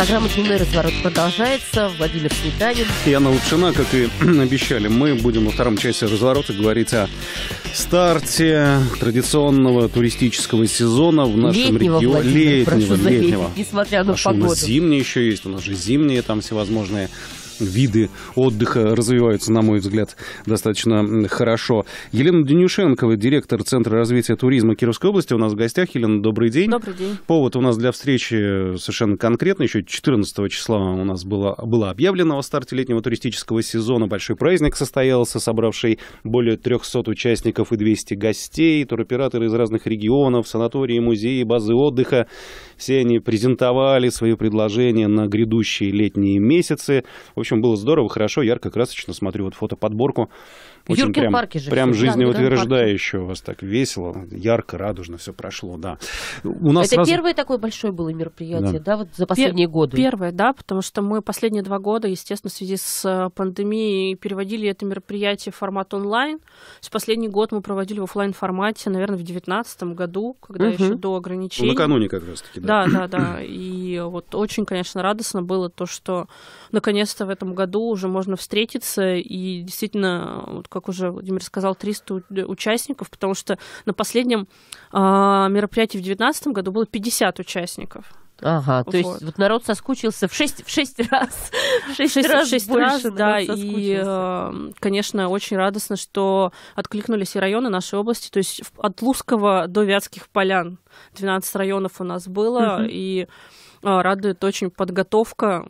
Программа «Дневной разворот» продолжается. Владимир Сметанин. И Анна Лапшина, как и обещали, мы будем во втором части разворота говорить о старте традиционного туристического сезона в нашем летнего, регионе. Владимир, летнего, прошу летнего. Заметить, несмотря на а погоду. Что, у нас зимние еще есть, у нас же зимние там всевозможные виды отдыха развиваются, на мой взгляд, достаточно хорошо. Елена Денюшенкова, директор Центра развития туризма Кировской области, у нас в гостях. Елена, добрый день. Добрый день. Повод у нас для встречи совершенно конкретный. Еще 14 числа у нас было, было объявлено о старте летнего туристического сезона. Большой праздник состоялся, собравший более 300 участников и 200 гостей, туроператоры из разных регионов, санатории, музеи, базы отдыха. Все они презентовали свои предложения на грядущие летние месяцы. В общем, общем, было здорово, хорошо, ярко, красочно. Смотрю вот фотоподборку. подборку очень Юркин прям, парке же. Прям все. у вас так весело, ярко, радужно все прошло, да. У нас Это сразу... первое такое большое было мероприятие, да, да вот за последние Пер- годы? Первое, да, потому что мы последние два года, естественно, в связи с э, пандемией переводили это мероприятие в формат онлайн. С последний год мы проводили в офлайн формате, наверное, в 2019 году, когда угу. еще до ограничений. Ну, накануне как раз-таки, да. Да, да, да. И вот очень, конечно, радостно было то, что наконец-то в этом году уже можно встретиться и действительно, вот как как уже Владимир сказал, 300 э, участников, потому что на последнем а, мероприятии в 2019 году было 50 участников. Ага, вот. то есть вот народ соскучился в шесть, в шесть раз. В шесть, шесть раз, в шесть больше раз, да, и, эм, конечно, очень радостно, что откликнулись и районы нашей области, то есть от Лускова до Вятских полян 12 районов у нас было, угу. и э, радует очень подготовка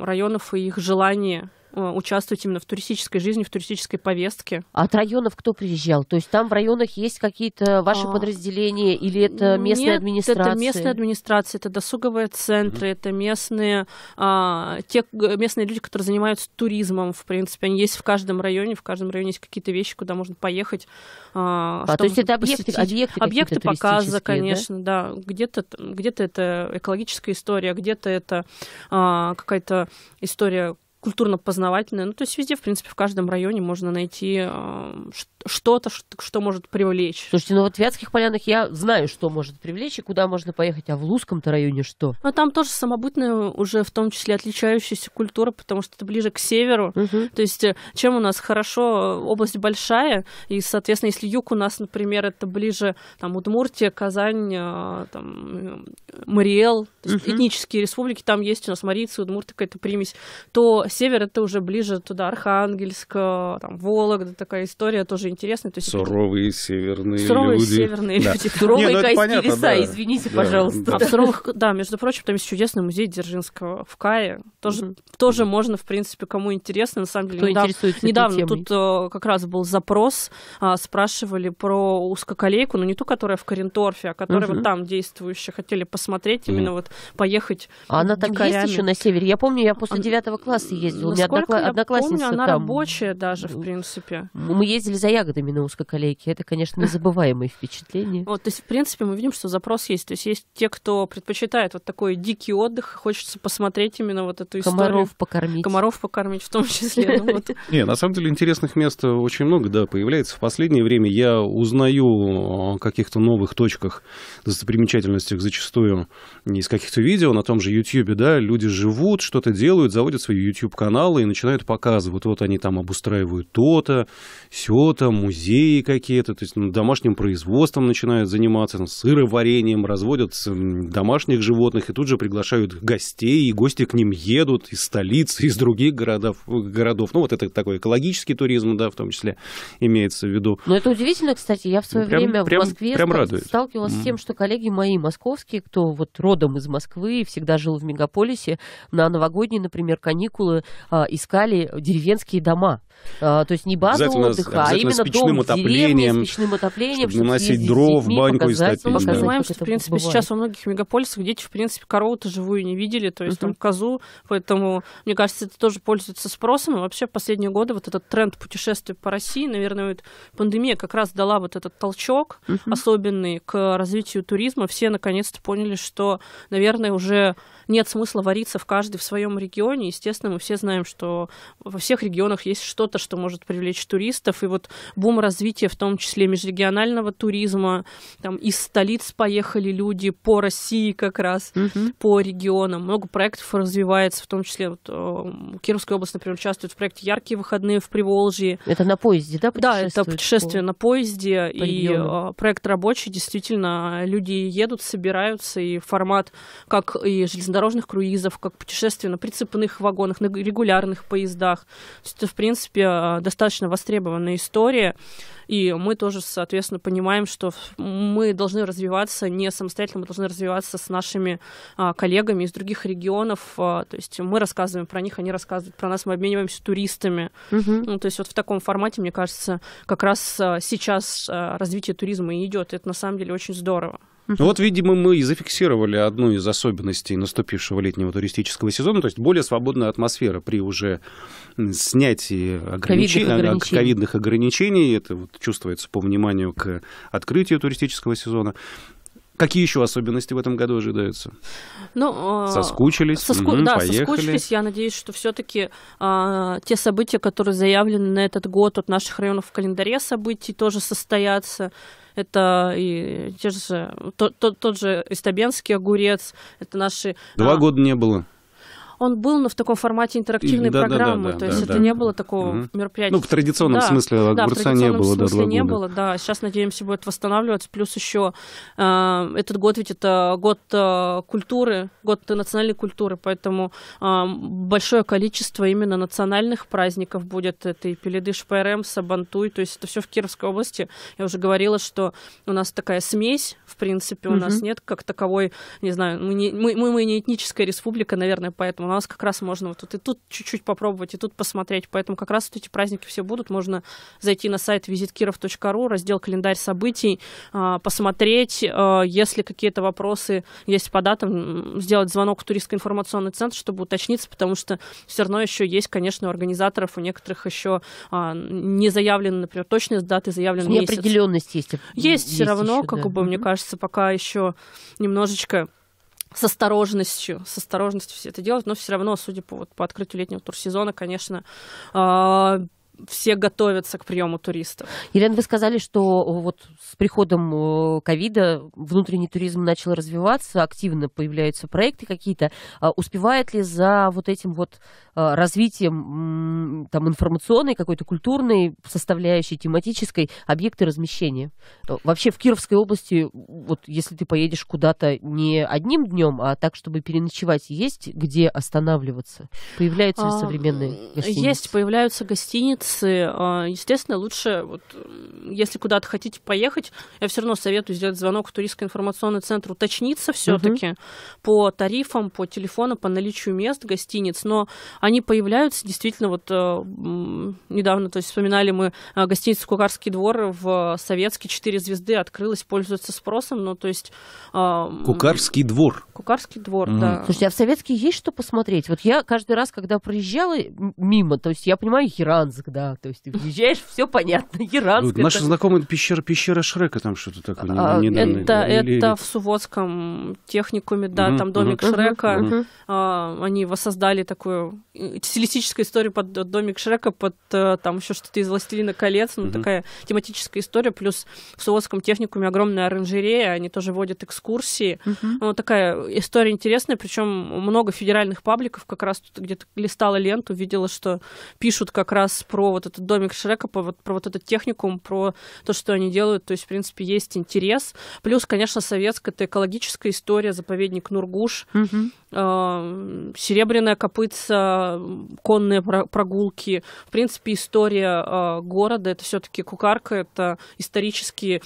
районов и их желание Э, участвовать именно в туристической жизни, в туристической повестке. А от районов кто приезжал? То есть там в районах есть какие-то ваши а... подразделения или это местная Нет, администрация? это местная администрация, это досуговые центры, mm-hmm. это местные, а, те, местные люди, которые занимаются туризмом, в принципе. Они есть в каждом районе, в каждом районе есть какие-то вещи, куда можно поехать. А, а то есть это объекты, объекты, объекты показа, конечно, да. да. Где-то, где-то это экологическая история, где-то это а, какая-то история культурно-познавательное. Ну, то есть везде, в принципе, в каждом районе можно найти э, что-то, что может привлечь. Слушайте, ну вот в Вятских Полянах я знаю, что может привлечь и куда можно поехать, а в Луском-то районе что? А там тоже самобытная уже в том числе отличающаяся культура, потому что это ближе к северу. Угу. То есть э, чем у нас хорошо, э, область большая, и, соответственно, если юг у нас, например, это ближе там Удмуртия, Казань, э, там, Мариэл, то есть угу. этнические республики, там есть у нас Марийцы, Удмурты, какая-то примесь, то север это уже ближе туда, Архангельск, там, Вологда, такая история тоже интересно. То есть суровые северные суровые люди. северные да. люди. Ну суровые ну, кайские леса, да. извините, да, пожалуйста. Да. А в суровых, да, между прочим, там есть чудесный музей Дзержинского в Кае. Тоже, mm тоже mm можно, в принципе, кому интересно. На самом деле, Кто недавно, недавно тут э, как раз был запрос, а, спрашивали про узкоколейку, но не ту, которая в Коренторфе, а которая mm вот там действующая. Хотели посмотреть, mm-hmm. именно вот поехать А она там дикарями. есть еще на севере? Я помню, я после девятого класса ездила. Насколько однокла... я одноклассница помню, она там... рабочая даже, в принципе. Мы ездили за ягодами на узкоколейке. Это, конечно, незабываемые впечатления. Вот, то есть, в принципе, мы видим, что запрос есть. То есть есть те, кто предпочитает вот такой дикий отдых, хочется посмотреть именно вот эту историю. Комаров покормить. Комаров покормить в том числе. Ну Не, на самом деле интересных мест э, очень много, да, появляется. В последнее время я узнаю о каких-то новых точках, достопримечательностях зачастую из каких-то видео на том же YouTube, да, люди живут, что-то делают, заводят свои YouTube-каналы и начинают показывать. Вот они там обустраивают то-то, все-то, там музеи какие-то, то есть ну, домашним производством начинают заниматься, там, сыроварением разводят домашних животных и тут же приглашают гостей, и гости к ним едут из столицы, из других городов. городов. Ну, вот это такой экологический туризм, да, в том числе имеется в виду. Но ну, это удивительно, кстати, я в свое ну, прям, время прям, в Москве прям радует. сталкивалась mm. с тем, что коллеги мои московские, кто вот родом из Москвы и всегда жил в мегаполисе, на новогодние, например, каникулы а, искали деревенские дома. А, то есть не базу отдыха, а именно спичным отоплением, спичным отоплением, чтобы наносить дров в баньку и стопить. Мы понимаем, что, в принципе, бывает. сейчас во многих мегаполисах дети, в принципе, корову-то живую не видели, то есть uh-huh. там козу, поэтому, мне кажется, это тоже пользуется спросом. И вообще в последние годы вот этот тренд путешествий по России, наверное, вот пандемия как раз дала вот этот толчок uh-huh. особенный к развитию туризма. Все наконец-то поняли, что, наверное, уже нет смысла вариться в каждый в своем регионе. Естественно, мы все знаем, что во всех регионах есть что-то, что может привлечь туристов. И вот бум развития, в том числе межрегионального туризма, там из столиц поехали люди по России как раз, угу. по регионам. Много проектов развивается, в том числе вот, э, Кировская область, например, участвует в проекте «Яркие выходные в Приволжье». Это на поезде, да, Да, это путешествие по... на поезде. По и региону. А, проект рабочий, действительно, люди едут, собираются, и формат как и железнодорожный железнодорожных круизов, как путешествия на прицепных вагонах, на регулярных поездах. Это, в принципе, э, достаточно востребованная история. И мы тоже, соответственно, понимаем, что мы должны развиваться не самостоятельно, мы должны развиваться с нашими а, коллегами из других регионов. А, то есть мы рассказываем про них, они рассказывают про нас, мы обмениваемся туристами. Угу. Ну, то есть вот в таком формате, мне кажется, как раз а, сейчас а, развитие туризма и идет. Это на самом деле очень здорово. Угу. Вот, видимо, мы и зафиксировали одну из особенностей наступившего летнего туристического сезона, то есть более свободная атмосфера при уже снятии ограничений, ковидных, а, ограничений. ковидных ограничений. Это вот чувствуется по вниманию к открытию туристического сезона. Какие еще особенности в этом году ожидаются? Ну, а, соскучились, соску... угу, да, поехали. соскучились. Я надеюсь, что все-таки а, те события, которые заявлены на этот год от наших районов в календаре событий, тоже состоятся это и те же, тот, тот, тот же истабенский огурец, это наши... Два а... года не было он был, но в таком формате интерактивной да, программы. Да, да, да, то есть да, это да. не было такого угу. мероприятия. Ну, в традиционном да, смысле да, огурца не было. Да, в смысле не было, да. Сейчас, надеемся, будет восстанавливаться. Плюс еще э, этот год ведь это год э, культуры, год национальной культуры, поэтому э, большое количество именно национальных праздников будет. Это и Пеледыш ПРМ, Сабантуй, то есть это все в Кировской области. Я уже говорила, что у нас такая смесь, в принципе, у угу. нас нет как таковой, не знаю, мы, не, мы, мы, мы не этническая республика, наверное, поэтому у нас как раз можно вот тут и тут чуть-чуть попробовать, и тут посмотреть. Поэтому как раз вот эти праздники все будут. Можно зайти на сайт visitkirov.ru раздел «Календарь событий», а, посмотреть, а, если какие-то вопросы есть по датам, сделать звонок в туристско-информационный центр, чтобы уточниться, потому что все равно еще есть, конечно, у организаторов, у некоторых еще а, не заявлены, например, точные даты, заявлены месяц. Неопределенность есть. Есть, есть все равно, еще, как да. бы, мне кажется, пока еще немножечко с осторожностью, с осторожностью все это делать, но все равно, судя по, вот, по открытию летнего турсезона, конечно, э, все готовятся к приему туристов. Елена, вы сказали, что э, вот с приходом э, ковида внутренний туризм начал развиваться, активно появляются проекты какие-то. А успевает ли за вот этим вот э, развитием там, информационной, какой-то культурной составляющей, тематической объекты размещения? Вообще в Кировской области, вот если ты поедешь куда-то не одним днем, а так, чтобы переночевать, есть где останавливаться? Появляются ли а, современные гостиницы? Есть, появляются гостиницы ситуации, а, естественно, лучше, вот, если куда-то хотите поехать, я все равно советую сделать звонок в туристско-информационный центр, уточниться все-таки угу. по тарифам, по телефону, по наличию мест гостиниц, но они появляются действительно вот а, недавно, то есть вспоминали мы а, гостиницу Кукарский двор в Советске, 4 звезды открылась, пользуется спросом, ну то есть... Кукарский двор. Кукарский двор, угу. да. Слушайте, а в Советске есть что посмотреть? Вот я каждый раз, когда проезжала мимо, то есть я понимаю Херанск, да, да. То есть ты въезжаешь, все понятно, Иранск. Вот, наши знакомые пещера, пещера Шрека там что-то такое а, недавно. Это, Или... это в Суводском техникуме, да, угу, там домик угу, Шрека. Угу. А, они воссоздали такую стилистическую историю под домик Шрека, под э, там еще что-то из «Властелина колец», ну угу. такая тематическая история. Плюс в Суводском техникуме огромная оранжерея, они тоже водят экскурсии. Угу. Ну, такая история интересная, причем много федеральных пабликов как раз тут где-то листала ленту, видела, что пишут как раз про вот этот домик Шрека, про вот, про вот этот техникум, про то, что они делают. То есть, в принципе, есть интерес. Плюс, конечно, советская это экологическая история, заповедник Нургуш, угу. э, серебряная копытца, конные прогулки. В принципе, история э, города это все-таки кукарка, это исторические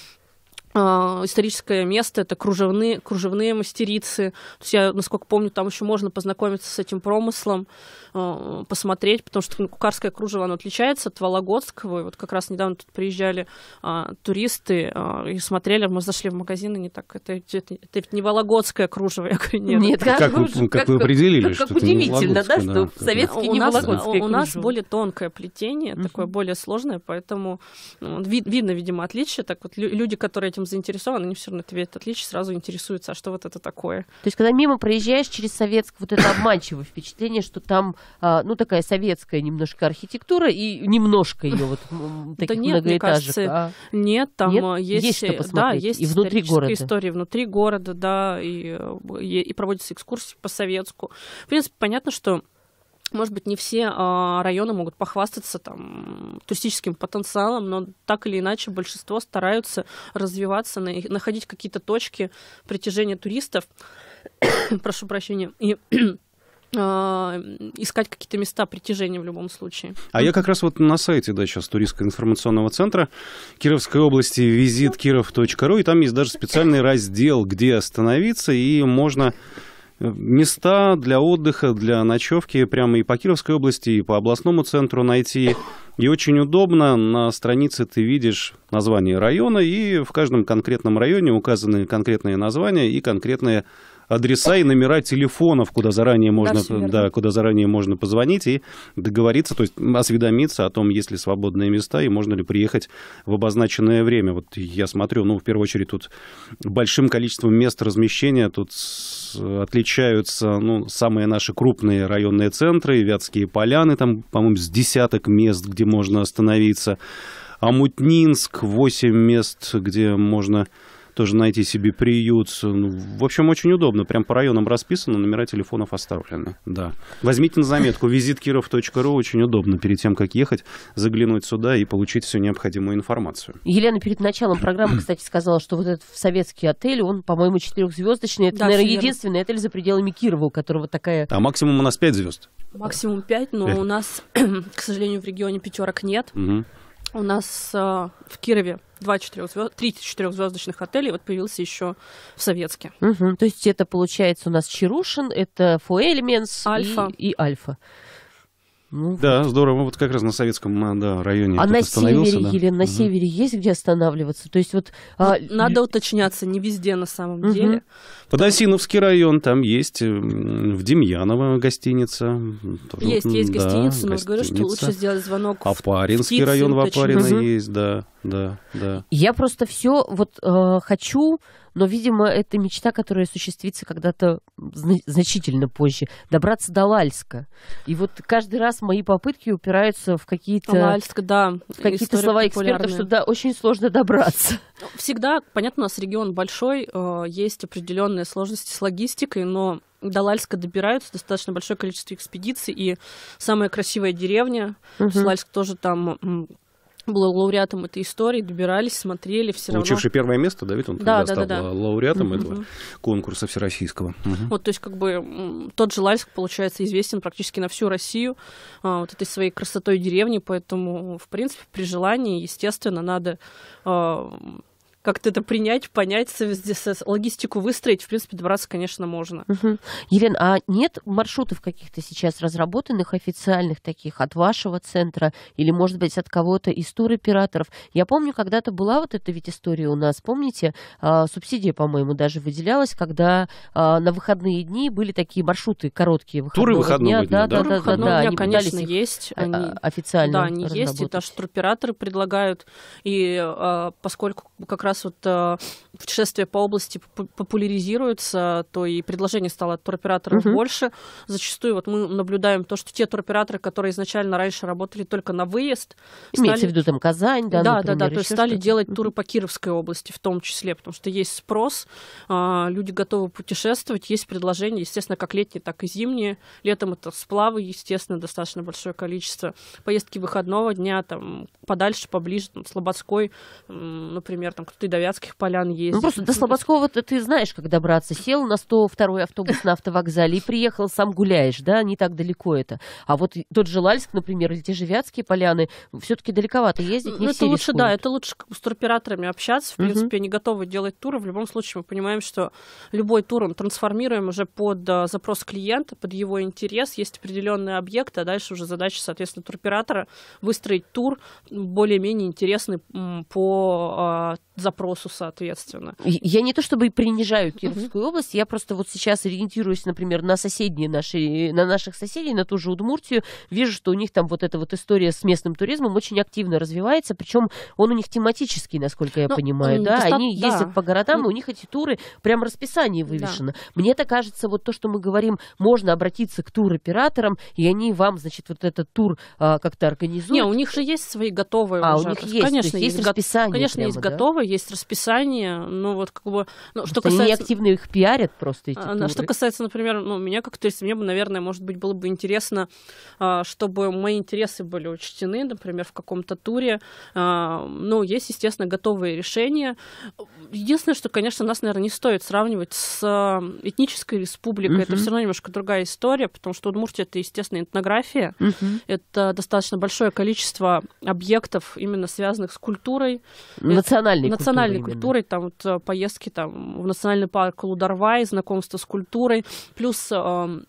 а, историческое место, это кружевные, кружевные мастерицы. То есть я, насколько помню, там еще можно познакомиться с этим промыслом, а, посмотреть, потому что ну, кукарское кружево, оно отличается от вологодского. И вот как раз недавно тут приезжали а, туристы и смотрели, мы зашли в магазин, и не так, это, это, это не вологодское кружево. Я говорю, нет. нет как, как, вы, как, как вы определили, как, что как это удивительно, да, что да, советский у не нас, вологодское У кружево. более тонкое плетение, такое более сложное, поэтому ну, вид, видно, видимо, отличие. Так вот, люди, которые этим чем заинтересованы, они все равно тебе этот отличие сразу интересуются, а что вот это такое. То есть, когда мимо проезжаешь через Советск, вот это обманчивое впечатление, что там, а, ну, такая советская немножко архитектура и немножко ее вот таких да нет, мне кажется, а... нет, там нет? А, есть, есть что посмотреть. да, есть и внутри города. история внутри города, да, и, и, э, и проводятся экскурсии по Советску. В принципе, понятно, что может быть, не все а, районы могут похвастаться там, туристическим потенциалом, но так или иначе большинство стараются развиваться, находить какие-то точки притяжения туристов. Прошу прощения. И а, искать какие-то места притяжения в любом случае. А я как раз вот на сайте, да, сейчас Туристского информационного центра Кировской области визит киров.ру, и там есть даже специальный раздел, где остановиться, и можно места для отдыха, для ночевки прямо и по Кировской области, и по областному центру найти. И очень удобно, на странице ты видишь название района, и в каждом конкретном районе указаны конкретные названия и конкретные адреса и номера телефонов, куда заранее можно, да, куда заранее можно позвонить и договориться, то есть осведомиться о том, есть ли свободные места и можно ли приехать в обозначенное время. Вот я смотрю, ну, в первую очередь, тут большим количеством мест размещения тут отличаются ну, самые наши крупные районные центры, Вятские поляны, там, по-моему, с десяток мест, где можно остановиться. Амутнинск, 8 мест, где можно тоже найти себе приют. ну, В общем, очень удобно. Прям по районам расписано, номера телефонов оставлены. Да. Возьмите на заметку визиткиров.ру. Очень удобно перед тем, как ехать, заглянуть сюда и получить всю необходимую информацию. Елена перед началом программы, кстати, сказала, что вот этот советский отель, он, по-моему, четырехзвездочный. Это, да, наверное, единственный отель за пределами Кирова, у которого такая... А максимум у нас пять звезд. Максимум пять, но 5. у нас, к сожалению, в регионе пятерок нет. Угу у нас э, в Кирове два четырехзвезд... три четырехзвездочных отеля, вот появился еще в Советске. Угу. То есть это получается у нас Чарушин, это Фуэльменс Альфа. И, и Альфа. Ну, да, вот. здорово. Вот как раз на советском э, да, районе а на севере, да. Елена, на угу. севере есть где останавливаться? То есть вот... А, вот а... Надо уточняться, не везде на самом угу. деле. Подосиновский район, там есть э, в Демьяново гостиница. Тоже, есть, есть да, гостиница, но гостиница. говорю, что лучше сделать звонок Апаринский в Китсин, район в Апарино есть, да. Да, да. Я просто все вот э, хочу, но, видимо, это мечта, которая осуществится когда-то значительно позже. Добраться до Лальска. И вот каждый раз мои попытки упираются в какие-то... Лальск, да. В какие-то слова экспертов, что да, очень сложно добраться. Ну, всегда, понятно, у нас регион большой, э, есть определенные сложности с логистикой, но до Лальска добираются достаточно большое количество экспедиций, и самая красивая деревня, угу. Uh-huh. Лальск тоже там был лауреатом этой истории, добирались, смотрели, все равно. Получивший первое место, да, ведь он да, тогда да, стал да, да. Э, лауреатом угу. этого конкурса всероссийского. Угу. Вот, то есть, как бы, тот же Лальск, получается, известен практически на всю Россию а, вот этой своей красотой деревни, поэтому, в принципе, при желании, естественно, надо а, как-то это принять, понять, логистику выстроить, в принципе, добраться, конечно, можно. Угу. Елена, а нет маршрутов каких-то сейчас разработанных, официальных таких от вашего центра или, может быть, от кого-то из туроператоров? Я помню, когда-то была вот эта ведь история у нас, помните, а, субсидия, по-моему, даже выделялась, когда а, на выходные дни были такие маршруты короткие. Туры выходные, дня, дня да, да, да, да, да, да, они конечно, есть. А, они, официально Да, они есть, и даже туроператоры предлагают. И поскольку как раз раз вот э, путешествия по области популяризируются, то и предложение стало от туроператоров угу. больше. Зачастую вот мы наблюдаем то, что те туроператоры, которые изначально раньше работали только на выезд, имеется стали... в виду там Казань, да, да, например, да, да, то есть стали делать туры по Кировской области в том числе, потому что есть спрос, а, люди готовы путешествовать, есть предложения, естественно, как летние, так и зимние. Летом это сплавы, естественно, достаточно большое количество. Поездки выходного дня, там, подальше, поближе, там, Слободской, например, там, и до Вятских полян есть Ну, просто до ну, Слободского ты, ты знаешь, как добраться. Сел на 102-й автобус на автовокзале и приехал, сам гуляешь, да, не так далеко это. А вот тот же Лальск, например, или те же Вятские поляны, все-таки далековато ездить, не Ну, это лучше, рискуют. да, это лучше с туроператорами общаться. В принципе, они готовы делать туры. В любом случае, мы понимаем, что любой тур он трансформируем уже под а, запрос клиента, под его интерес. Есть определенные объекты, а дальше уже задача, соответственно, туроператора выстроить тур более-менее интересный по а, э, запросу запросу, соответственно. Я не то чтобы принижаю Кировскую uh-huh. область, я просто вот сейчас ориентируюсь, например, на соседние наши, на наших соседей, на ту же Удмуртию, вижу, что у них там вот эта вот история с местным туризмом очень активно развивается, причем он у них тематический, насколько я ну, понимаю, да, достат... они ездят да. по городам, и у них эти туры прям расписание вывешено. Да. Мне это кажется, вот то, что мы говорим, можно обратиться к туроператорам, и они вам, значит, вот этот тур а, как-то организуют. Не, у них же есть свои готовые а, уже. у них есть, Конечно, есть, есть расписание. Конечно, прямо, есть да? готовые, есть есть расписание, но вот как бы... Ну, что касается... Они активно их пиарят просто, эти а, туры. Что касается, например, ну, меня как туриста, мне бы, наверное, может быть, было бы интересно, а, чтобы мои интересы были учтены, например, в каком-то туре. А, но ну, есть, естественно, готовые решения. Единственное, что, конечно, нас, наверное, не стоит сравнивать с этнической республикой. Uh-huh. Это все равно немножко другая история, потому что Удмуртия — это, естественно, этнография. Uh-huh. Это достаточно большое количество объектов, именно связанных с культурой. Национальной это, культурой национальной культурой, там вот, э, поездки там, в национальный парк Лударвай, знакомство с культурой, плюс эм,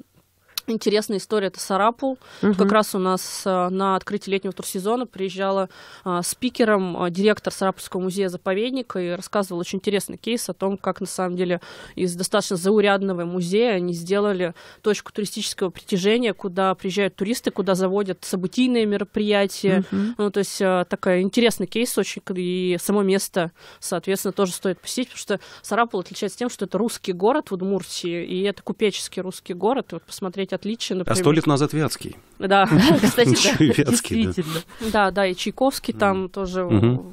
Интересная история это Сарапул. Угу. Как раз у нас э, на открытии летнего турсезона приезжала а, спикером а, директор Сарапульского музея-заповедника и рассказывал очень интересный кейс о том, как на самом деле из достаточно заурядного музея они сделали точку туристического притяжения, куда приезжают туристы, куда заводят событийные мероприятия. Угу. Ну, то есть а, такой интересный кейс очень, и само место, соответственно, тоже стоит посетить, потому что Сарапул отличается тем, что это русский город в Удмуртии, и это купеческий русский город. И вот посмотреть есть отличие, например... А сто лет назад Вятский. Да, кстати, да, действительно. Да, да, и Чайковский там тоже,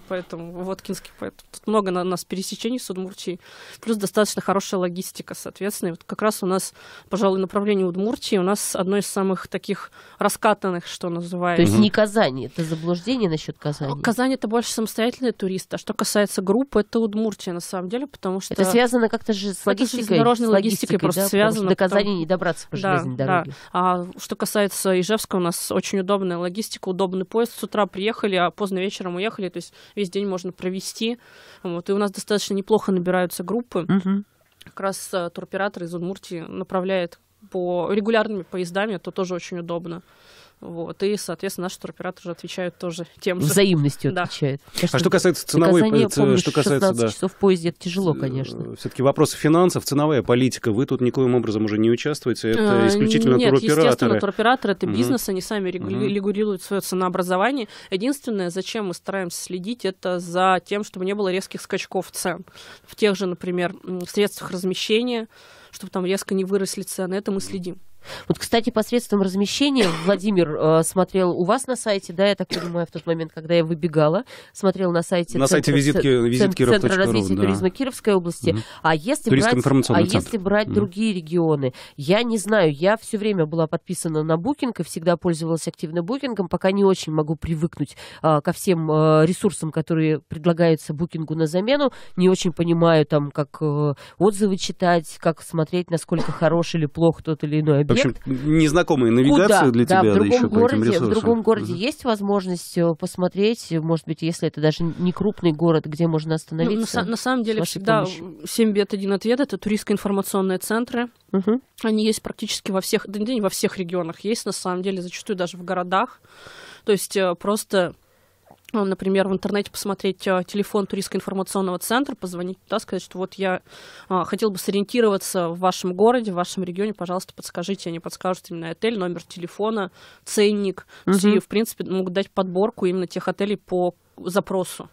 поэтому Воткинский, тут много на нас пересечений с Удмуртией, плюс достаточно хорошая логистика, соответственно. вот как раз у нас, пожалуй, направление Удмуртии у нас одно из самых таких раскатанных, что называется. То есть не Казань это заблуждение насчет Казани? Казань — это больше самостоятельный турист, а что касается группы, это Удмуртия на самом деле, потому что... Это связано как-то же с логистикой? С дорожной логистикой просто связано. До Казани не добраться по железной дороге. Да. А что касается Ижевска, у нас очень удобная логистика, удобный поезд. С утра приехали, а поздно вечером уехали, то есть весь день можно провести. Вот, и у нас достаточно неплохо набираются группы. Угу. Как раз э, туроператор из Удмуртии направляет по регулярными поездами, это тоже очень удобно. Вот. И, соответственно, наши туроператоры отвечают тоже тем же. Взаимностью да. отвечают. Конечно, а что касается ценовой... Казани, помню, что касается, 16 да, часов в поезде, это тяжело, э, конечно. Все-таки вопросы финансов, ценовая политика, вы тут никоим образом уже не участвуете, это э, исключительно Нет, туроператоры. естественно, туроператоры, это бизнес, угу. они сами регулируют угу. свое ценообразование. Единственное, зачем мы стараемся следить, это за тем, чтобы не было резких скачков цен. В тех же, например, средствах размещения, чтобы там резко не выросли цены, это мы следим. Вот, кстати, посредством размещения Владимир э, смотрел у вас на сайте, да, я так понимаю, в тот момент, когда я выбегала, смотрел на сайте на сайте визитки, визитки центра, центра развития да. туризма Кировской области. Угу. А если брать, а если брать другие регионы, я не знаю, я все время была подписана на Booking, и всегда пользовалась активным Букингом, пока не очень могу привыкнуть э, ко всем э, ресурсам, которые предлагаются Букингу на замену, не очень понимаю там, как э, отзывы читать, как смотреть, насколько хорош или плох тот или иной объект. В общем, незнакомая навигация для тебя. Да, в другом, да, городе, в другом городе mm есть возможность э, посмотреть, может быть, если это даже не крупный город, где можно остановиться? Ну, на, на самом деле всегда семь бед, один ответ. Это туристско-информационные центры. Угу. Они есть практически во всех, да не во всех регионах есть, на самом деле, зачастую даже в городах. То есть э, просто например, в интернете посмотреть э, телефон туристско-информационного центра, позвонить туда, сказать, что вот я а, хотел бы сориентироваться в вашем городе, в вашем регионе, пожалуйста, подскажите, они подскажут именно отель, номер телефона, ценник, угу. и, в принципе, могут дать подборку именно тех отелей по запросу.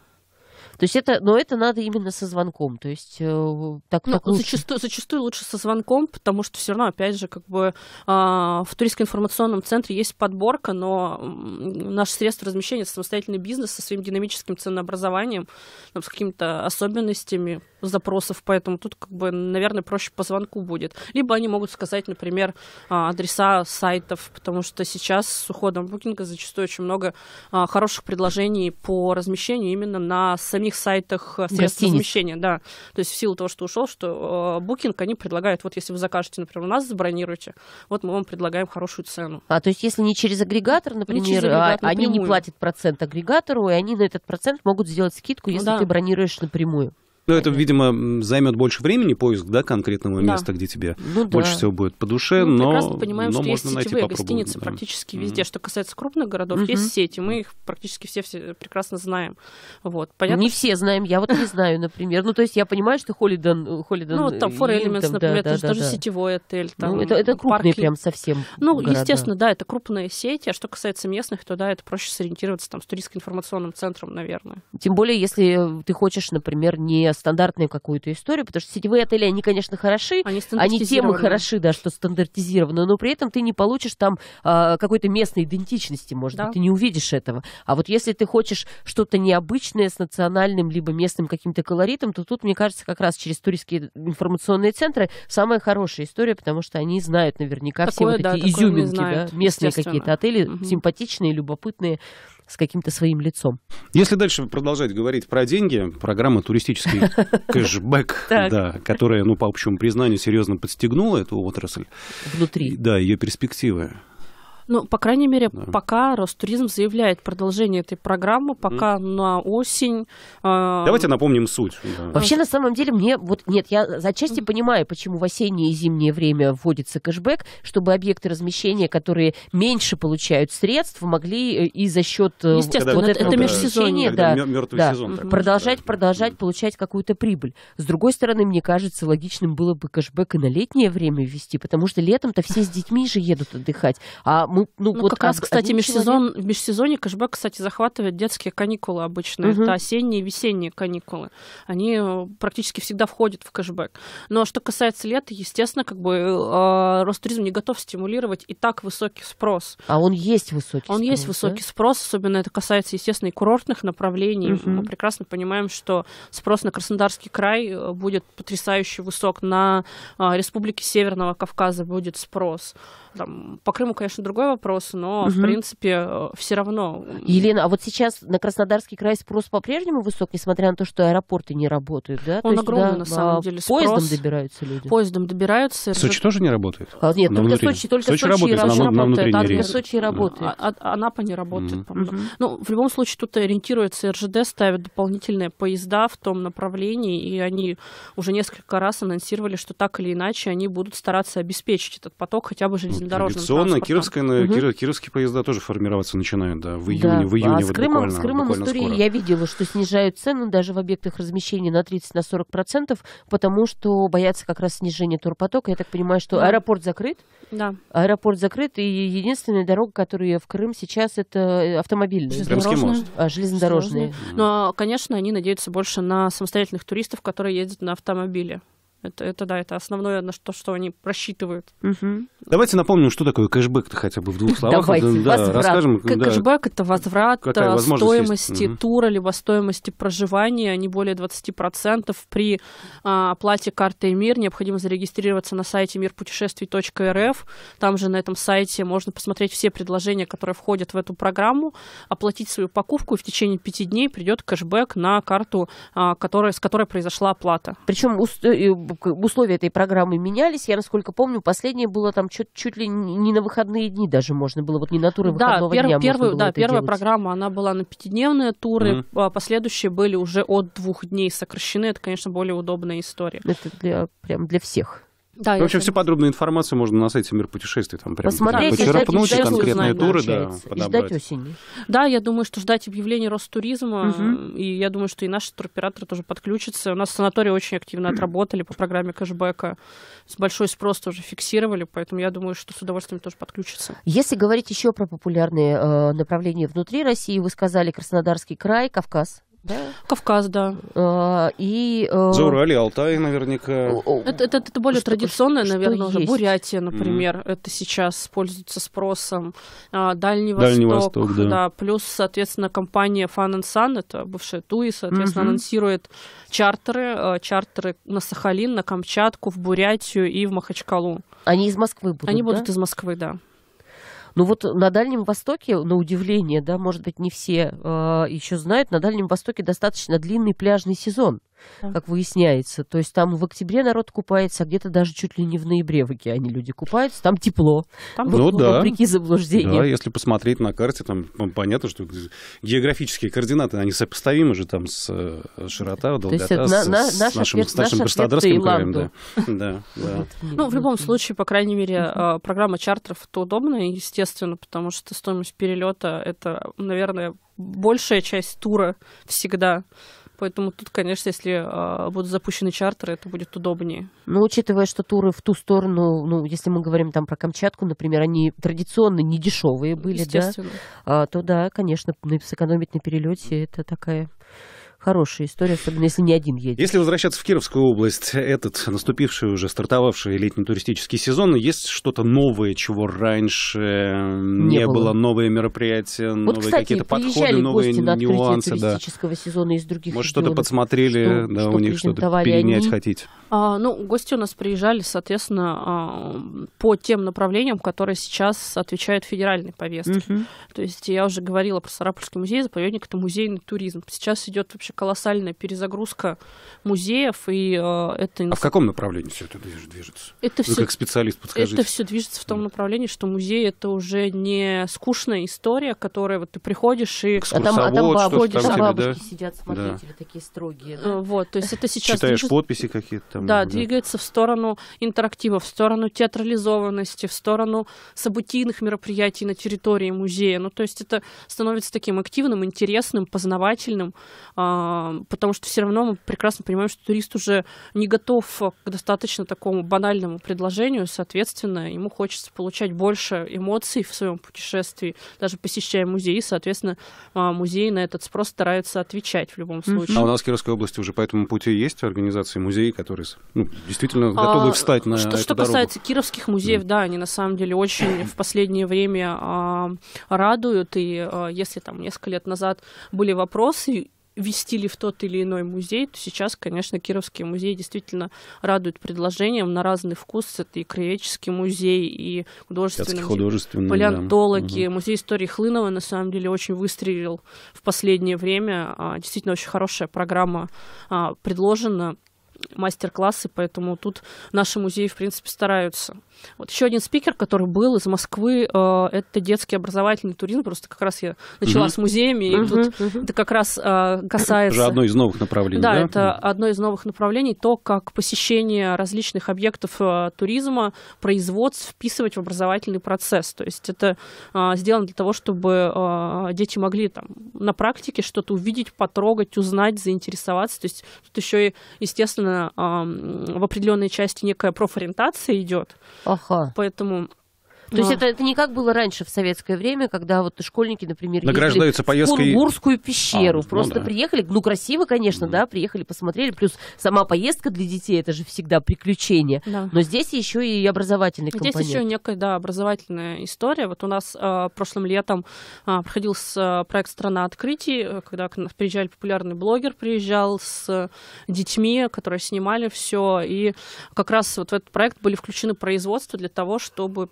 То есть это, но это надо именно со звонком. То есть э, так, ну, так лучше. Зачастую, зачастую лучше со звонком, потому что все равно, опять же, как бы э, в туристско-информационном центре есть подборка, но наши средство размещения самостоятельный бизнес со своим динамическим ценообразованием, там, с какими-то особенностями запросов, поэтому тут, как бы, наверное, проще по звонку будет. Либо они могут сказать, например, а, адреса сайтов, потому что сейчас с уходом букинга зачастую очень много а, хороших предложений по размещению именно на сайте самих сайтах э, средств Гостиниц. размещения, да. То есть в силу того, что ушел, что э, Booking они предлагают, вот если вы закажете, например, у нас, забронируете, вот мы вам предлагаем хорошую цену. А, то есть если не через агрегатор, например, не через а агрегатор, они не платят процент агрегатору, и они на этот процент могут сделать скидку, ну если да. ты бронируешь напрямую. Ну, это, видимо, займет больше времени поиск, да, конкретного да. места, где тебе ну, да. больше всего будет по душе, ну, мы но прекрасно понимаем, но что есть сетевые гостиницы да. практически mm-hmm. везде. Что касается крупных городов, mm-hmm. есть сети, мы их практически все, все прекрасно знаем. Вот, понятно? Не все знаем, я вот не знаю, например. Ну, то есть я понимаю, что Холидан... Холидан ну, вот там Four Elements, там, например, да, это да, же да, сетевой отель. Ну, там, ну, это, это крупные прям совсем Ну, города. естественно, да, это крупные сети, а что касается местных, то да, это проще сориентироваться там с туристско-информационным центром, наверное. Тем более, если э, ты хочешь, например, не стандартную какую-то историю, потому что сетевые отели, они, конечно, хороши, они, они темы хороши, да, что стандартизированы, но при этом ты не получишь там а, какой-то местной идентичности, может да. быть, ты не увидишь этого. А вот если ты хочешь что-то необычное с национальным либо местным каким-то колоритом, то тут, мне кажется, как раз через туристские информационные центры самая хорошая история, потому что они знают наверняка такое, все вот да, изюминки, знают, да, местные какие-то отели, угу. симпатичные, любопытные с каким-то своим лицом. Если дальше продолжать говорить про деньги, программа «Туристический кэшбэк», да, которая, ну, по общему признанию, серьезно подстегнула эту отрасль. Внутри. Да, ее перспективы. Ну, по крайней мере, да. пока Ростуризм заявляет продолжение этой программы, пока mm. на осень. Э... Давайте напомним суть. Да. Вообще, на самом деле, мне вот нет, я за mm. понимаю, почему в осеннее и зимнее время вводится кэшбэк, чтобы объекты размещения, которые меньше получают средств, могли э, и за счет э, Естественно, вот это, это межсезонье, да, мертвый да, сезон, так продолжать, продолжать mm. получать какую-то прибыль. С другой стороны, мне кажется, логичным было бы кэшбэк и на летнее время ввести, потому что летом-то все с детьми же едут отдыхать, а ну, ну, ну вот как раз, кстати, межсезон, человек... в межсезонье кэшбэк, кстати, захватывает детские каникулы обычно. Угу. Это осенние и весенние каникулы. Они э, практически всегда входят в кэшбэк. Но ну, а что касается лета, естественно, как бы э, Ростуризм не готов стимулировать и так высокий спрос. А он есть высокий он спрос. Он есть высокий да? спрос, особенно это касается, естественно, и курортных направлений. Угу. Мы прекрасно понимаем, что спрос на Краснодарский край э, будет потрясающе высок, на э, республики Северного Кавказа будет спрос. Там, по Крыму, конечно, другой другой вопрос, но, угу. в принципе, э, все равно. Елена, а вот сейчас на Краснодарский край спрос по-прежнему высок, несмотря на то, что аэропорты не работают, да? Он то огромный, есть, да, на а самом деле, спрос. Поездом добираются люди? Поездом добираются. Сочи тоже не работает? А, нет, на только внутри. Сочи, только Сочи, Сочи работает, Сочи на, работает. На, на Одна Сочи работает. А, а, а, Анапа не работает, mm по-моему. mm Ну, в любом случае, тут ориентируется РЖД, ставят дополнительные поезда в том направлении, и они уже несколько раз анонсировали, что так или иначе они будут стараться обеспечить этот поток хотя бы ну, железнодорожным ну, Традиционно Кировская угу. кировские поезда тоже формироваться начинают, да, в июне, да. в июне. А вот с Крымом, буквально, с Крымом истории скоро. я видела, что снижают цены даже в объектах размещения на 30-40%, на потому что боятся как раз снижения турпотока. Я так понимаю, что аэропорт закрыт. Да. Аэропорт закрыт, и единственная дорога, которая в Крым сейчас, это э, автомобильная. Железнодорожная. Мост. А, железнодорожная. железнодорожная. Но, конечно, они надеются больше на самостоятельных туристов, которые ездят на автомобиле. Это, это да, это основное, на что, что они просчитывают. Угу. Давайте напомним, что такое кэшбэк-то хотя бы в двух словах. Давайте. Да, возврат. Расскажем, К- да. Кэшбэк — это возврат э, стоимости есть? тура, либо стоимости проживания, не более 20%. При а, оплате картой МИР необходимо зарегистрироваться на сайте мирпутешествий.рф. Там же на этом сайте можно посмотреть все предложения, которые входят в эту программу, оплатить свою покупку, и в течение пяти дней придет кэшбэк на карту, а, которая, с которой произошла оплата. Причем э, условия этой программы менялись. Я, насколько помню, последнее было там чуть, чуть ли не на выходные дни даже можно было, вот не на туры выходного да, пер, дня первую, Да, первая делать. программа, она была на пятидневные туры, mm-hmm. последующие были уже от двух дней сокращены. Это, конечно, более удобная история. Это для, прям для всех. Да, в общем, всю подробную информацию можно на сайте Мир путешествий там прямо Посмотреть, почерпнуть, ждать, конкретные узнать, туры, да, и ждать осени. Да, я думаю, что ждать объявления Ростуризма, угу. и я думаю, что и наши туроператоры тоже подключатся. У нас санатории очень активно отработали по программе кэшбэка. С большой спрос тоже фиксировали, поэтому я думаю, что с удовольствием тоже подключатся. Если говорить еще про популярные э, направления внутри России, вы сказали Краснодарский край, Кавказ да? Кавказ, да. А, и, э... Заурали, Алтай наверняка. Это, это, это более что, традиционное, что, наверное, что уже. Есть? Бурятия, например, mm. это сейчас пользуется спросом. А, Дальний Восток. Дальний Восток, да. да. Плюс, соответственно, компания Fun and Sun, это бывшая Туи, соответственно, mm-hmm. анонсирует чартеры, э, чартеры на Сахалин, на Камчатку, в Бурятию и в Махачкалу. Они из Москвы будут, Они да? будут из Москвы, да. Ну вот на Дальнем Востоке, на удивление, да, может быть, не все э, еще знают, на Дальнем Востоке достаточно длинный пляжный сезон как выясняется. То есть там в октябре народ купается, а где-то даже чуть ли не в ноябре в океане люди купаются. Там тепло. Там ну, да. Вопреки заблуждениям. Да, если посмотреть на карте, там ну, понятно, что географические координаты, они сопоставимы же там с э, широта, долгота, есть, с, на, на, с, наш нашим, с нашим наш краснодарским краем. Да. да, да. Ну, в любом случае, по крайней мере, а, программа чартеров то удобная, естественно, потому что стоимость перелета это, наверное, большая часть тура всегда. Поэтому тут, конечно, если а, будут запущены чартеры, это будет удобнее. Но ну, учитывая, что туры в ту сторону, ну, если мы говорим там про Камчатку, например, они традиционно не дешевые были, да, а, то да, конечно, ну, сэкономить на перелете это такая хорошая история, особенно если не один едет. Если возвращаться в Кировскую область, этот наступивший уже стартовавший летний туристический сезон, есть что-то новое, чего раньше не, не было. было, новые мероприятия, вот, новые какие-то подходы, новые гости на нюансы, туристического да. сезона из других Может, что-то подсмотрели, что, да, что у них что-то перенять они. хотите. А, ну, гости у нас приезжали, соответственно, а, по тем направлениям, которые сейчас отвечают федеральной повестке. Угу. То есть я уже говорила про Сарапульский музей, заповедник это музейный туризм. Сейчас идет вообще колоссальная перезагрузка музеев, и э, это... А в каком направлении все это движется? Это Вы все... как специалист подскажите. Это все движется в том направлении, что музей — это уже не скучная история, которая вот ты приходишь и... А там, а там бабушки, там бабушки да? сидят, смотрители да. такие строгие. Да? Э, вот, то есть это сейчас... Читаешь движется... подписи какие-то там. Да, да, двигается в сторону интерактива, в сторону театрализованности, в сторону событийных мероприятий на территории музея. Ну, то есть это становится таким активным, интересным, познавательным, э, потому что все равно мы прекрасно понимаем, что турист уже не готов к достаточно такому банальному предложению, соответственно, ему хочется получать больше эмоций в своем путешествии, даже посещая музеи, соответственно, а, музеи на этот спрос стараются отвечать в любом случае. А у нас в Кировской области уже по этому пути есть организации музеи, которые ну, действительно готовы а, встать на что, эту Что дорогу. касается кировских музеев, да. да, они на самом деле очень в последнее время а, радуют, и а, если там несколько лет назад были вопросы, вести ли в тот или иной музей, то сейчас, конечно, Кировский музей действительно радует предложением на разный вкус. Это и краеведческий музей, и художественный, художественный палеонтологи, да. музей истории Хлынова, на самом деле, очень выстрелил в последнее время. А, действительно, очень хорошая программа а, предложена мастер-классы, поэтому тут наши музеи, в принципе, стараются. Вот еще один спикер, который был из Москвы, э, это детский образовательный туризм. Просто как раз я начала угу. с музеями, и угу, тут угу. это как раз э, касается... Это одно из новых направлений, да? Да, это одно из новых направлений, то, как посещение различных объектов э, туризма, производств вписывать в образовательный процесс. То есть это сделано для того, чтобы дети могли там на практике что-то увидеть, потрогать, узнать, заинтересоваться. То есть тут еще и, естественно, в определенной части некая профориентация идет. Ага. Поэтому то есть это, это не как было раньше в советское время, когда вот школьники, например, награждаются поездкой в Кунгурскую пещеру. А, ну Просто ну, да. приехали, ну красиво, конечно, mm да, приехали, посмотрели. Плюс сама поездка для детей это же всегда приключение. Да. Но здесь еще и образовательный здесь компонент. Здесь еще некая да, образовательная история. Вот у нас э, прошлым летом э, проходил с, а, проект "Страна открытий", э, когда к нам приезжали популярный блогер, приезжал с э, детьми, которые снимали все, и как раз вот в этот проект были включены производства для того, чтобы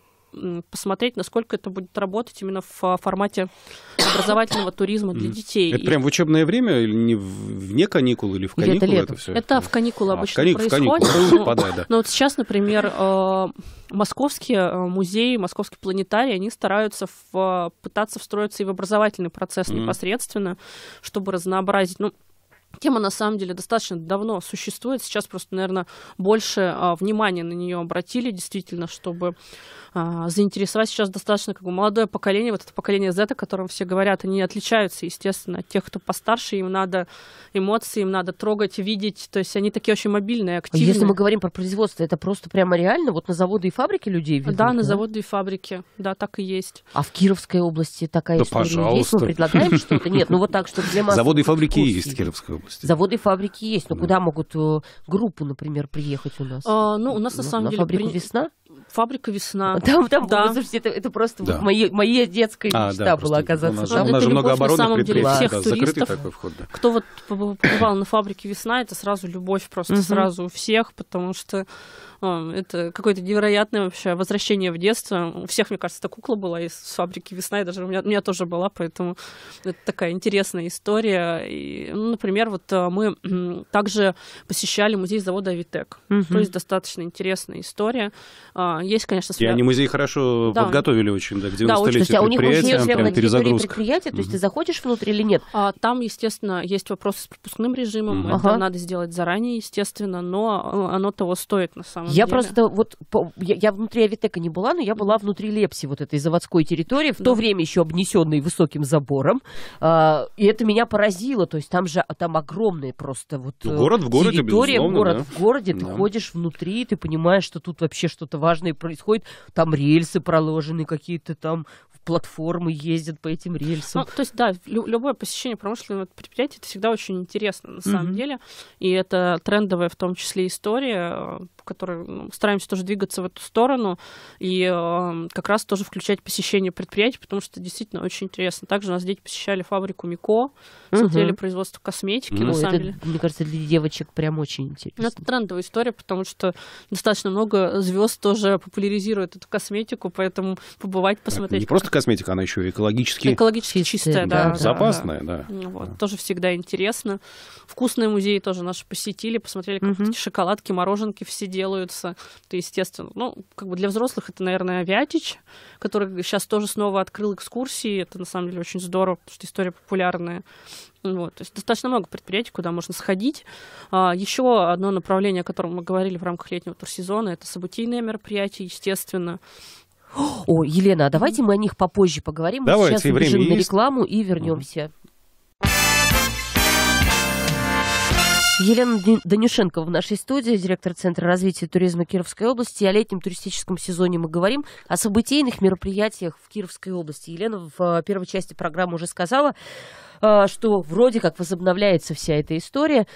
посмотреть, насколько это будет работать именно в а, формате образовательного туризма для детей. Это и... прям в учебное время или не вне каникул или в каникулы это, лето. все? Это в каникулы а, обычно каникул, происходит. В каникулы, ну, подай, да. Но ну, вот сейчас, например, э, московские э, музеи, московские планетарии, они стараются в, а, пытаться встроиться и в образовательный процесс mm. непосредственно, чтобы разнообразить. Ну, Тема, на самом деле, достаточно давно существует. Сейчас просто, наверное, больше а, внимания на нее обратили, действительно, чтобы а, заинтересовать сейчас достаточно как бы, молодое поколение, вот это поколение Z, о котором все говорят, они отличаются, естественно, от тех, кто постарше, им надо эмоции, им надо трогать, видеть, то есть они такие очень мобильные, а активные. Если мы говорим про производство, это просто прямо реально, вот на заводы и фабрики людей ведут? Да, на да? заводы и фабрики, да, так и есть. А в Кировской области такая да история пожалуйста. есть? Мы предлагаем что-то? Нет, ну вот так, что для массы. Заводы и фабрики есть в Кировской области. Заводы и фабрики есть, но да. куда могут э, группы, например, приехать у нас? А, ну, у нас на, на самом на фабрику при... «Весна»? Фабрика весна. Там, там да. слушайте, это, это просто да. вот моя, детская а, мечта да, была оказаться у нас, там. У нас же много оборонных на предприятий, деле, всех да, туристов, закрытый такой вход. Да. Кто вот побывал на фабрике весна, это сразу любовь просто сразу у всех, потому что а, это какое-то невероятное вообще возвращение в детство. У всех, мне кажется, эта кукла была из фабрики «Весна», и даже у меня, у меня тоже была, поэтому это такая интересная история. И, ну, например, вот а, мы также посещали музей завода «Авитек». Угу. То есть достаточно интересная история. А, есть, конечно, связь. И они музей хорошо да. подготовили очень, да, к 90-летию да, очень, а у них очень прям перезагрузка. предприятия, то есть mm-hmm. ты заходишь внутрь или нет? А, там, естественно, есть вопросы с пропускным режимом, mm-hmm. это ага. надо сделать заранее, естественно, но оно того стоит на самом я деле. Я просто вот, я, я внутри Авитека не была, но я была внутри Лепси, вот этой заводской территории, в да. то время еще обнесенной высоким забором, а, и это меня поразило, то есть там же, там огромные просто вот... Ну, город в городе, территория, город да. в городе, ты да. ходишь внутри, ты понимаешь, что тут вообще что-то важное происходит, там рельсы проложены какие-то там, платформы ездят по этим рельсам. Ну, то есть, да, любое посещение промышленного предприятия это всегда очень интересно, на самом mm-hmm. деле. И это трендовая, в том числе, история, по которой ну, стараемся тоже двигаться в эту сторону и э, как раз тоже включать посещение предприятий, потому что действительно очень интересно. Также у нас дети посещали фабрику Мико, смотрели mm-hmm. производство косметики, mm-hmm. на самом это, деле. Мне кажется, для девочек прям очень ну, интересно. Но это трендовая история, потому что достаточно много звезд тоже популяризирует эту косметику, поэтому побывать, ну, посмотреть. Не просто косметика, она еще экологически... Экологически чистая, да. да запасная, да. да. Ну вот, да. Тоже всегда интересно. Вкусные музеи тоже наши посетили, посмотрели, как угу. эти шоколадки, мороженки все делаются. Это естественно. Ну, как бы для взрослых это, наверное, Вятич, который сейчас тоже снова открыл экскурсии. Это, на самом деле, очень здорово, потому что история популярная. Вот, то есть достаточно много предприятий, куда можно сходить. А, еще одно направление, о котором мы говорили в рамках летнего турсезона, это событийные мероприятия, естественно. О, Елена, а давайте мы о них попозже поговорим. Давайте, сейчас убежим время на рекламу есть? и вернемся. Елена Данюшенко в нашей студии, директор Центра развития туризма Кировской области. О летнем туристическом сезоне мы говорим, о событийных мероприятиях в Кировской области. Елена в э, первой части программы уже сказала. А, что вроде как возобновляется вся эта история.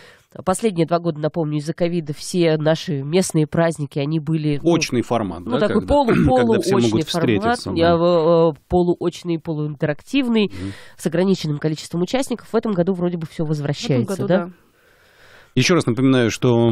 Последние два года, напомню, из-за ковида все наши местные праздники, они были... Ну, Очный ну, формат, ну, да? Ну, такой полу-полуочный формат, э, да. Э, полуочный, полуинтерактивный, mm с ограниченным количеством участников. В этом году вроде бы все возвращается, году, да? да. Еще раз напоминаю, что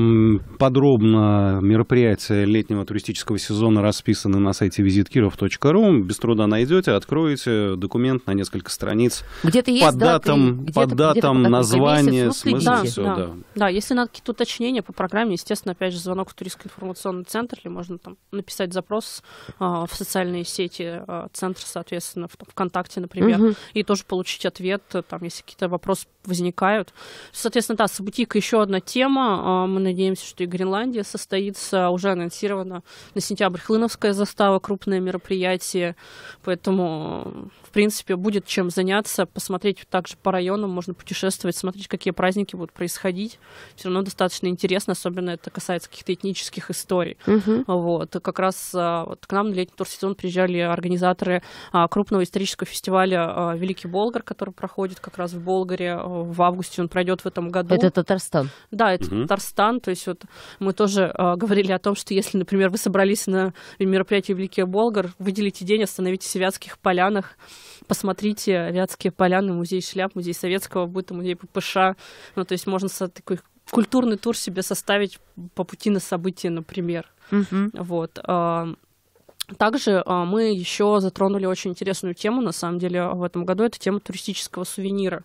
подробно мероприятия летнего туристического сезона расписаны на сайте визиткиров.ру. Без труда найдете, откроете документ на несколько страниц. Где-то есть, под да, датам, где под датам где название, месяц, смысл, да, все, да. да. Да, если надо какие-то уточнения по программе, естественно, опять же, звонок в туристско-информационный центр, или можно там написать запрос а, в социальные сети а, центра, соответственно, в, там, ВКонтакте, например, угу. и тоже получить ответ, э, там, если какие-то вопросы возникают. Соответственно, да, собутика еще одна тема. А, мы надеемся, что и Гренландия состоится. Уже анонсировано на сентябрь Хлыновская застава, крупное мероприятие. Поэтому, в принципе, будет чем заняться. Посмотреть также по районам, можно путешествовать, смотреть, какие праздники будут происходить. Все равно достаточно интересно, особенно это касается каких-то этнических историй. Угу. Вот. как раз а, вот, к нам на летний турсезон приезжали организаторы а, крупного исторического фестиваля «Великий Болгар», который проходит как раз в Болгаре в августе. Он пройдет в этом году. Это Татарстан. Да, это угу. Татарстан. То есть вот мы тоже э, говорили о том, что если, например, вы собрались на мероприятие в Лике Болгар, выделите день, остановитесь в Вятских полянах, посмотрите Вятские поляны, музей шляп, музей советского быта, музей ППШ. Ну, то есть можно такой культурный тур себе составить по пути на события, например. Угу. Вот. А, также а, мы еще затронули очень интересную тему, на самом деле, в этом году. Это тема туристического сувенира.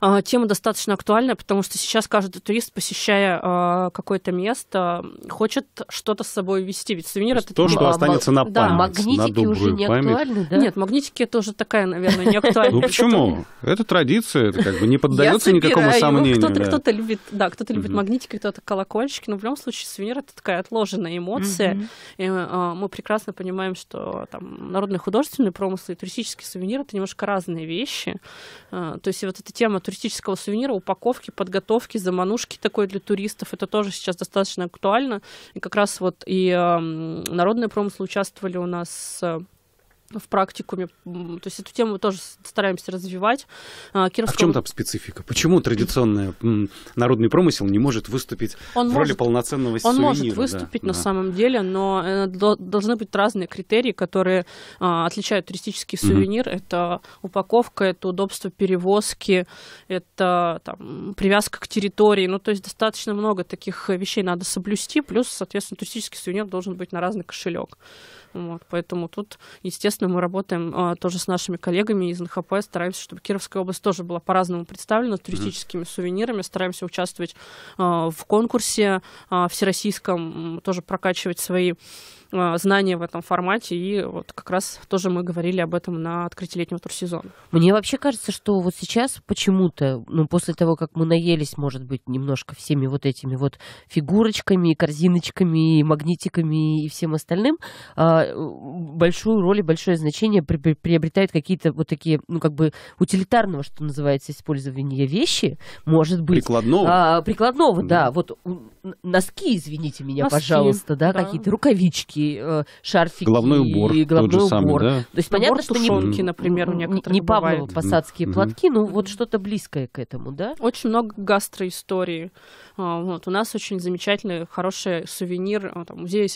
А, тема достаточно актуальная, потому что сейчас каждый турист, посещая а, какое-то место, хочет что-то с собой вести. Ведь сувенир это... То, что а, останется на память. Да, магнитики на уже не память. актуальны, да? Нет, магнитики это уже такая, наверное, не актуальная. Ну почему? Это традиция, это как бы не поддается никакому сомнению. Кто-то любит, да, кто-то любит магнитики, кто-то колокольчики, но в любом случае сувенир это такая отложенная эмоция. И мы прекрасно понимаем, что там народный художественный промысл и туристический сувенир это немножко разные вещи. То есть вот эта тема туристического сувенира, упаковки, подготовки, заманушки такой для туристов. Это тоже сейчас достаточно актуально. И как раз вот и эм, народные промыслы участвовали у нас в практикуме. То есть эту тему тоже стараемся развивать. Кировского... А, а в чем там специфика? Почему традиционный народный промысел не может выступить он в может, роли полноценного сувенира? Он может выступить да, на да. самом деле, но э, должны быть разные критерии, которые а, отличают туристический сувенир. mm Это упаковка, это удобство перевозки, это там, привязка к территории. Ну, то есть достаточно много таких вещей надо соблюсти, плюс, соответственно, туристический сувенир должен быть на разный кошелек. Вот, поэтому тут, естественно, мы работаем а, тоже с нашими коллегами из НХП, стараемся, чтобы Кировская область тоже была по-разному представлена, с туристическими mm-hmm. сувенирами, стараемся участвовать а, в конкурсе а, всероссийском, тоже прокачивать свои Э, знания в этом формате. И вот как раз тоже мы говорили об этом на открытии летнего турсезона. Мне вообще кажется, что вот сейчас почему-то, ну, после того, как мы наелись, может быть, немножко всеми вот этими вот фигурочками, корзиночками, магнитиками и всем остальным, а, большую роль и большое значение приобретают какие-то вот такие, ну, как бы утилитарного, что называется, использования вещи, может быть. Прикладного. А, прикладного, да. да. Вот носки, извините меня, носки, пожалуйста, да, да. какие-то рукавички, шарфики, э, шарфики головной убор, и головной убор. Самый, да? То есть понятно, убор, что сушилки, не, например, у некоторых не Павлова посадские mm-hmm. платки, ну вот что-то близкое к этому, да? Очень много гастроистории. А, вот. У нас очень замечательный, хороший сувенир. А, там, э, музей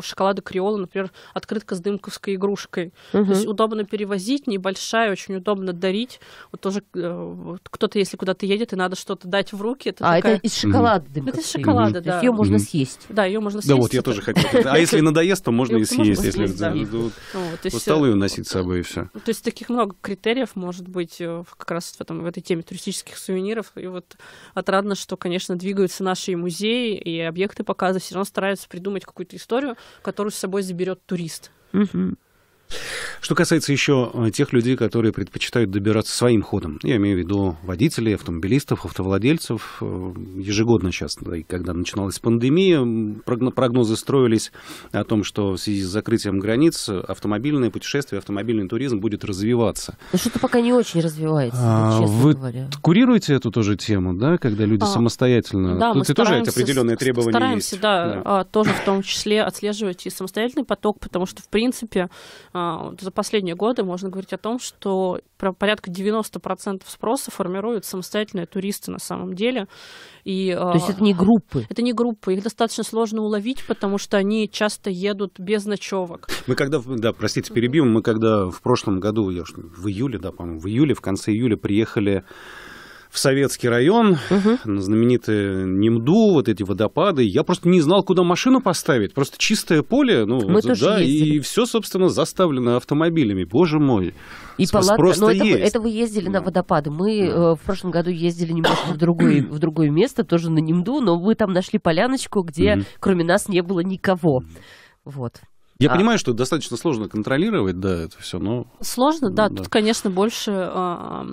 шоколады Криола, например, открытка с дымковской игрушкой. Угу. То есть удобно перевозить, небольшая, очень удобно дарить. Вот тоже э, вот, кто-то, если куда-то едет, и надо что-то дать в руки. Это а, такая... это из шоколада mm Это из шоколада, mm да. Ее можно съесть. Да, ее можно съесть. Да, вот я тоже хотел. А если надоест, то можно и съесть, если устал ее э, носить с собой и все. То есть таких много критериев может быть как раз в этой теме туристических сувениров. И вот отрадно, что, конечно, конечно, двигаются наши музеи и объекты показа, все равно стараются придумать какую-то историю, которую с собой заберет турист. Угу. Что касается еще э, тех людей, которые предпочитают добираться своим ходом, я имею в виду водителей, автомобилистов, автовладельцев, э, ежегодно сейчас, и когда начиналась пандемия, прогнозы строились о том, что в связи с закрытием границ автомобильное путешествие, автомобильный туризм будет развиваться. Но ну, что-то пока не очень развивается, а, честно вы говоря. курируете эту тоже тему, да, когда люди а, самостоятельно... Да, Тут мы тоже эти определенные требования стараемся, есть. да, да. А, тоже в том числе отслеживать и самостоятельный поток, потому что, в принципе, а, за последние годы можно говорить о том, что порядка 90% спроса формируют самостоятельные туристы на самом деле. И, а, То есть это не группы? Это не группы. Их достаточно сложно уловить, потому что они часто едут без ночевок. Мы когда, да, простите, перебью, мы когда в прошлом году, я в июле, да, по-моему, в июле, в конце июля приехали в советский район, угу. на знаменитые Немду, вот эти водопады. Я просто не знал, куда машину поставить. Просто чистое поле, ну, Мы вот, тоже да, ездили. и все, собственно, заставлено автомобилями. Боже мой. И палатка, просто но ну, это, есть. это вы ездили да. на водопады. Мы да. э, в прошлом году ездили немножко в другое, в другое место, тоже на Немду, но мы там нашли поляночку, где угу. кроме нас не было никого. Вот. Я а... понимаю, что достаточно сложно контролировать, да, это все, но... Сложно, да, ну, да. тут, конечно, больше а,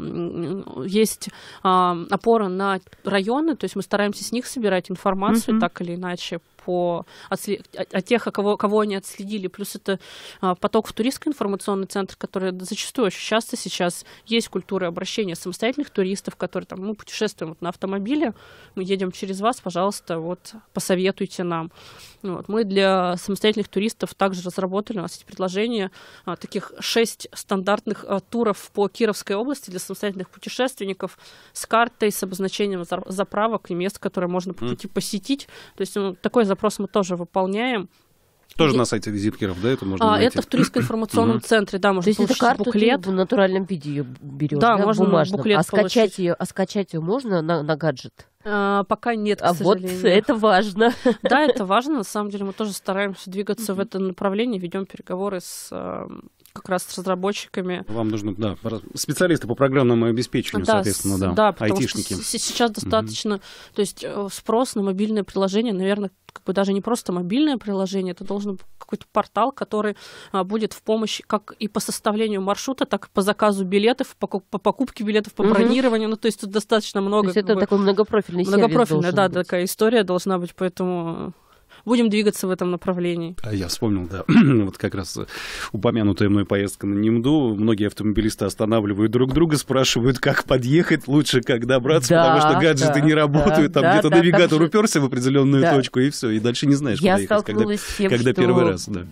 есть а, опора на районы, то есть мы стараемся с них собирать информацию, mm-hmm. так или иначе, по отслед... от тех, кого, кого они отследили. Плюс это а, поток в туристско информационный центр, который зачастую очень часто сейчас есть культура обращения самостоятельных туристов, которые там, мы ну, путешествуем вот на автомобиле, мы едем через вас, пожалуйста, вот посоветуйте нам. Вот. Мы для самостоятельных туристов также разработали, у нас есть предложение а, таких шесть стандартных а, туров по Кировской области для самостоятельных путешественников с картой, с обозначением заправок и мест, которые можно по пути посетить. То есть ну, такой запрос мы тоже выполняем. Тоже и... на сайте визиткеров, да, это можно а, найти? Это в туристско-информационном центре, да, можно получить карту буклет. в натуральном виде ее берешь, да, да можно бумажном. буклет а скачать, ее, а скачать ее можно на, на гаджет? А, пока нет, а сожалению. вот это важно. Да, это важно. На самом деле мы тоже стараемся двигаться в это направление, ведем переговоры с эм, как раз с разработчиками. Вам нужно да, специалисты по программному обеспечению, да, соответственно, да, да потому айтишники. Что сейчас достаточно, угу. то есть э, спрос на мобильное приложение, наверное, как бы даже не просто мобильное приложение, это должен быть какой-то портал, который а, будет в помощь как и по составлению маршрута, так и по заказу билетов, по, по покупке билетов, по угу. бронированию, ну, то есть тут достаточно много... То есть это бы, такой многопрофильный сервис Многопрофильная, да, быть. такая история должна быть, поэтому будем двигаться в этом направлении. А я вспомнил, да, вот как раз упомянутая мной поездка на Немду. Многие автомобилисты останавливают друг друга, спрашивают, как подъехать, лучше как добраться, да, потому что гаджеты да, не работают, да, там да, где-то да, навигатор же... уперся в определенную да. точку, и все, и дальше не знаешь, я куда ехать, когда, когда первый раз. Да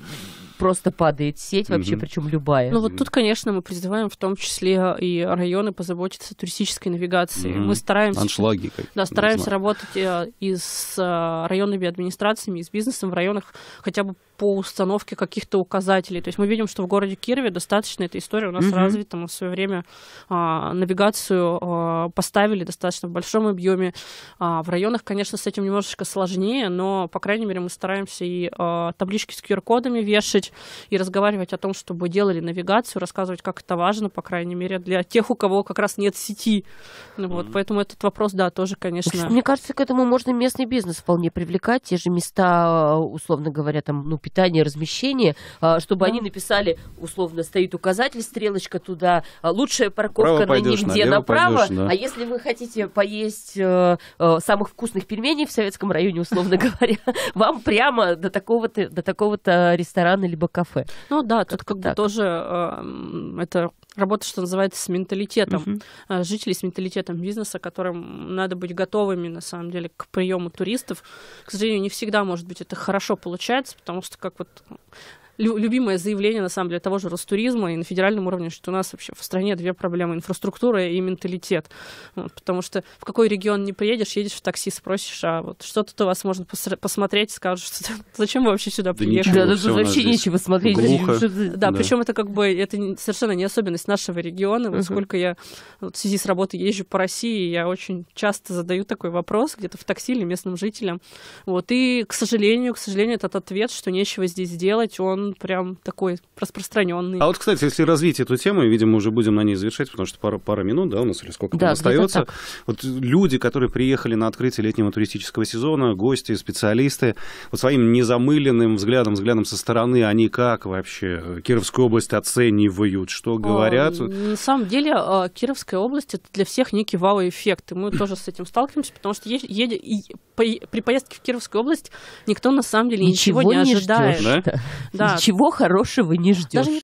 просто падает сеть вообще, угу. причем любая. Ну вот тут, конечно, мы призываем в том числе и районы позаботиться о туристической навигации. Угу. Мы стараемся... Аншлаги. Как, да, стараемся работать э, и с э, районными администрациями, и с бизнесом в районах хотя бы по установке каких-то указателей. То есть мы видим, что в городе Кирове достаточно эта история у нас угу. развита. Мы в свое время а, навигацию а, поставили достаточно в большом объеме. А, в районах, конечно, с этим немножечко сложнее, но, по крайней мере, мы стараемся и а, таблички с QR-кодами вешать, помочь и разговаривать о том, чтобы делали навигацию, рассказывать, как это важно, по крайней мере, для тех, у кого как раз нет сети. Ну вот, mm-hmm. поэтому этот вопрос, да, тоже, конечно. Мне кажется, к этому можно местный бизнес вполне привлекать, те же места, э, условно говоря, там, ну, питание, размещение, э, чтобы mm-hmm. они написали, условно, стоит указатель, стрелочка туда, э, лучшая парковка на нигде направо, пойдешь, да. а если вы хотите поесть самых вкусных пельменей в советском районе, условно говоря, вам прямо до такого-то до такого-то ресторана или либо кафе. Ну да, тут как, как бы тоже э, это работа, что называется, с менталитетом. Uh-huh. Жители с менталитетом бизнеса, которым надо быть готовыми, на самом деле, к приему туристов. К сожалению, не всегда, может быть, это хорошо получается, потому что, как вот лю- любимое заявление, на самом деле, того же Ростуризма и на федеральном уровне, что у нас вообще в стране две проблемы — инфраструктура и менталитет. Вот, потому что в какой регион не приедешь, едешь в такси, спросишь, а вот что тут у вас можно пос- посмотреть, скажешь зачем вы вообще сюда да приехали? Ничего, да, вообще нечего смотреть. Глухо. Да, да, причем это как бы это совершенно не особенность нашего региона. Вот uh-huh. сколько я вот, в связи с работы езжу по России, я очень часто задаю такой вопрос где-то в такси или местным жителям. Вот, и, к сожалению, к сожалению, этот ответ, что нечего здесь делать, он прям такой распространенный. А вот, кстати, если развить эту тему, и, видимо, уже будем на ней завершать, потому что пара, пара минут, да, у нас или сколько да, остается. Вот люди, которые приехали на открытие летнего туристического сезона, гости, специалисты, вот своим незамыленным взглядом, взглядом со стороны, они как вообще Кировскую область оценивают, что а, говорят? на самом деле а, Кировская область это для всех некий вау-эффект, и мы тоже с этим сталкиваемся, потому что едем при поездке в Кировскую область никто на самом деле ничего, ничего не, не ожидает. Ждешь, да? Да, ничего хорошего не ждешь. Даже не